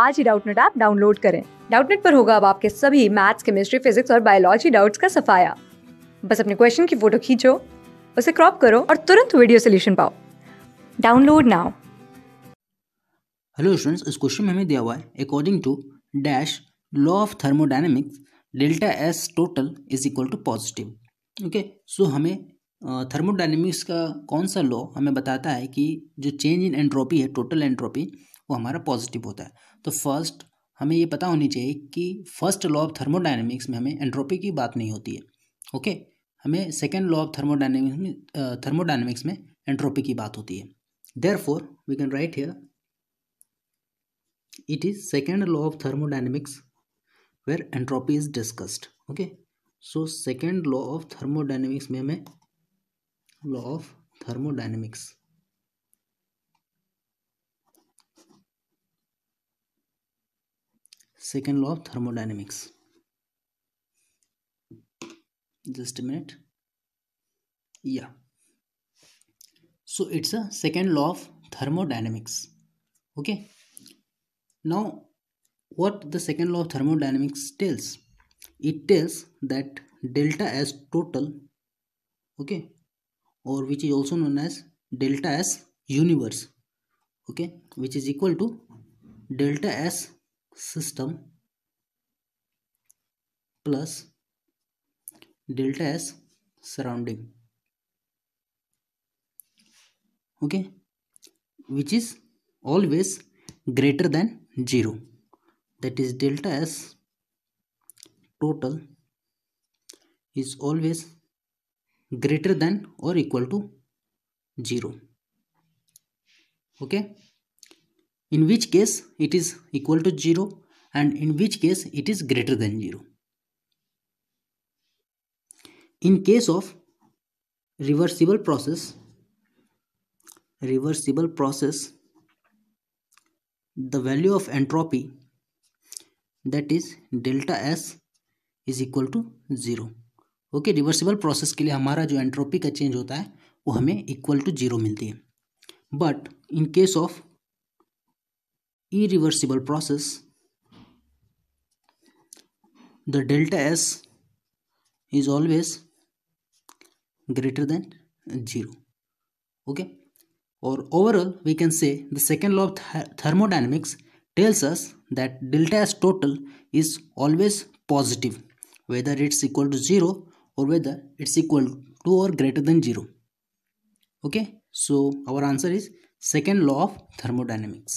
आज ही Doubtnut app download करें डाउटनेट पर होगा अब आपके सभी मैथ्स केमिस्ट्री फिजिक्स और बायोलॉजी डाउट्स का सफाया बस अपने क्वेश्चन की फोटो खींचो उसे क्रॉप करो और तुरंत वीडियो सोल्यूशन पाओ डाउनलोड नाउ हेलो स्टूडेंट्स इस क्वेश्चन में हमें दिया हुआ है according to dash law of thermodynamics delta S total is equal to positive okay so हमें थर्मोडाइनमिक्स का कौन सा लॉ हमें बताता है कि जो चेंज इन एंट्रोपी है टोटल एंट्रोपी वो हमारा पॉजिटिव होता है तो फर्स्ट हमें ये पता होनी चाहिए कि फर्स्ट लॉ ऑफ थर्मोडाइनमिक्स में हमें एंट्रोपी की बात नहीं होती है ओके हमें सेकेंड लॉ ऑफ थर्मोडाइनमिक्स में थर्मोडाइनमिक्स में एंट्रोपी की बात होती है therefore we can write here it is second law of thermodynamics where entropy is discussed okay so second law of thermodynamics में हमें law of thermodynamics second law of thermodynamics just a minute yeah so it's a second law of thermodynamics okay now what the second law of thermodynamics tells it tells that delta s total okay or which is also known as delta s universe okay which is equal to delta s system plus delta s surrounding okay which is always greater than 0 that is delta s total is always greater than or equal to 0 okay in which case it is equal to 0 and in which case it is greater than 0. In case of reversible process, reversible process, the value of entropy that is delta S is equal to zero. Okay, reversible process के लिए हमारा जो entropy का change होता है वो हमें equal to zero मिलती है But in case of irreversible process the delta s is always greater than 0 okay or overall we can say the second law of th thermodynamics tells us that delta s total is always positive whether it's equal to 0 or whether it's equal to or greater than 0 okay so our answer is second law of thermodynamics